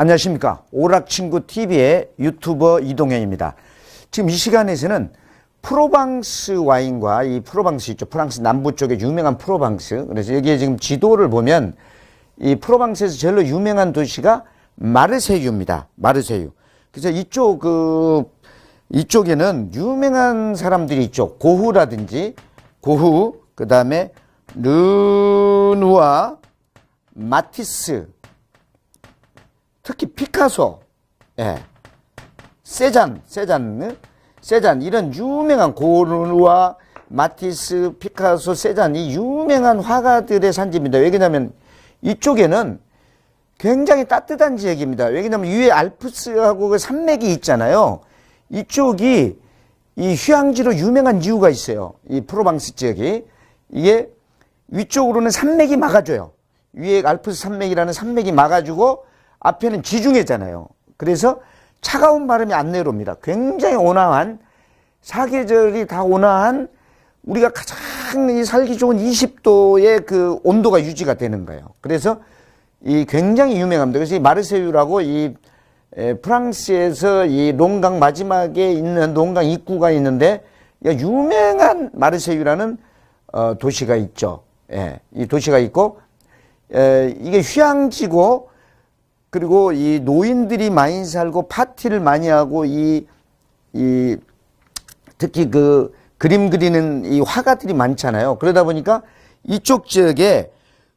안녕하십니까 오락친구TV의 유튜버 이동현입니다 지금 이 시간에서는 프로방스 와인과 이 프로방스 있죠 프랑스 남부 쪽에 유명한 프로방스 그래서 여기에 지금 지도를 보면 이 프로방스에서 제일로 유명한 도시가 마르세유입니다 마르세유 그래서 이쪽 그 이쪽에는 유명한 사람들이 있죠 고흐라든지 고흐 그 다음에 르누아 마티스 특히 피카소, 예. 세잔, 세잔, 세잔 이런 유명한 고르와 마티스, 피카소, 세잔 이 유명한 화가들의 산지입니다. 왜냐면 이쪽에는 굉장히 따뜻한 지역입니다. 왜냐면 위에 알프스하고 그 산맥이 있잖아요. 이쪽이 이 휴양지로 유명한 이유가 있어요. 이 프로방스 지역이 이게 위쪽으로는 산맥이 막아줘요. 위에 알프스 산맥이라는 산맥이 막아주고 앞에는 지중해잖아요. 그래서 차가운 바람이 안 내려옵니다. 굉장히 온화한 사계절이 다 온화한 우리가 가장 살기 좋은 20도의 그 온도가 유지가 되는 거예요. 그래서 이 굉장히 유명합니다. 그래서 이 마르세유라고 이 프랑스에서 이농강 마지막에 있는 농강 입구가 있는데 유명한 마르세유라는 어, 도시가 있죠. 예, 이 도시가 있고 에, 이게 휴양지고 그리고 이 노인들이 많이 살고 파티를 많이 하고 이, 이, 특히 그 그림 그리는 이 화가들이 많잖아요. 그러다 보니까 이쪽 지역에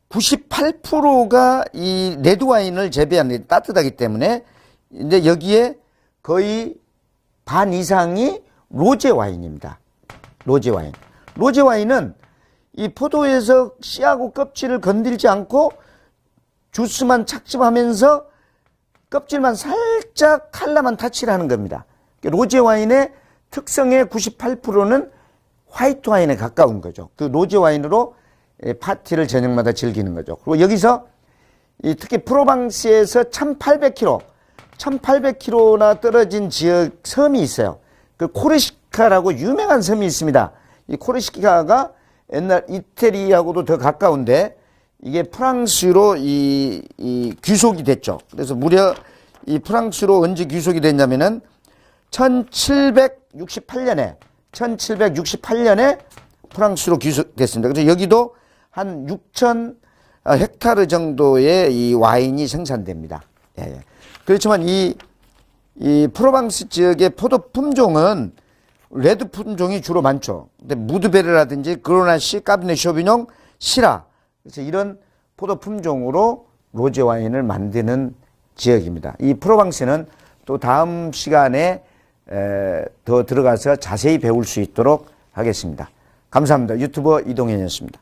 98%가 이 레드 와인을 재배하는 따뜻하기 때문에 근데 여기에 거의 반 이상이 로제 와인입니다. 로제 와인. 로제 와인은 이 포도에서 씨하고 껍질을 건들지 않고 주스만 착즙하면서 껍질만 살짝 칼라만 타치를하는 겁니다. 로제 와인의 특성의 98%는 화이트 와인에 가까운 거죠. 그 로제 와인으로 예, 파티를 저녁마다 즐기는 거죠. 그리고 여기서 특히 프로방스에서 1800km, 1800km나 떨어진 지역 섬이 있어요. 그 코르시카라고 유명한 섬이 있습니다. 이 코르시카가 옛날 이태리하고도 더 가까운데 이게 프랑스로 이, 이 귀속이 됐죠. 그래서 무려 이 프랑스로 언제 귀속이 됐냐면은 1768년에 1768년에 프랑스로 귀속됐습니다. 그래서 여기도 한 6천 아, 헥타르 정도의 이 와인이 생산됩니다. 예, 예. 그렇지만 이, 이 프로방스 지역의 포도 품종은 레드 품종이 주로 많죠. 근데 무드베르라든지 그로나시, 까비네 쇼비뇽, 시라 그래서 이런 포도 품종으로 로제 와인을 만드는 지역입니다. 이 프로방스는 또 다음 시간에 에, 더 들어가서 자세히 배울 수 있도록 하겠습니다. 감사합니다. 유튜버 이동현이었습니다.